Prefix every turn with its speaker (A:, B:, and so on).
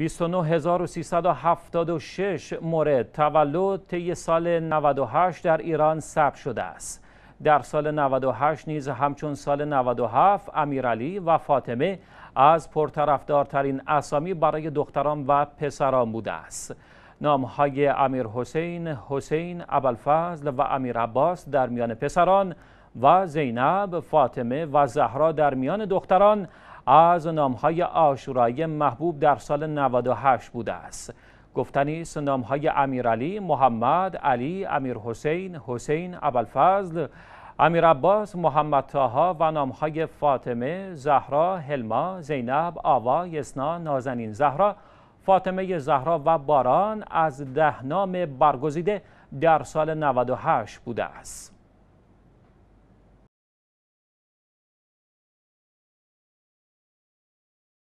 A: 29376 مورد تولد طی سال 98 در ایران ثبت شده است. در سال 98 نیز همچون سال 97 امیرعلی و فاطمه از پرطرفدارترین اسامی برای دختران و پسران بوده است. نامهای امیر حسین، حسین، ابوالفضل و امیر عباس در میان پسران و زینب، فاطمه و زهرا در میان دختران از نامهای آشورای محبوب در سال 98 بوده است گفتنی است نامهای علی، محمد، علی، امیر حسین، حسین، ابوالفضل، امیر عباس، محمد تاها و نامهای فاطمه، زهرا، هلما، زینب، آوا، یسنا، نازنین زهرا، فاطمه زهرا و باران از ده نام برگزیده در سال 98 بوده است.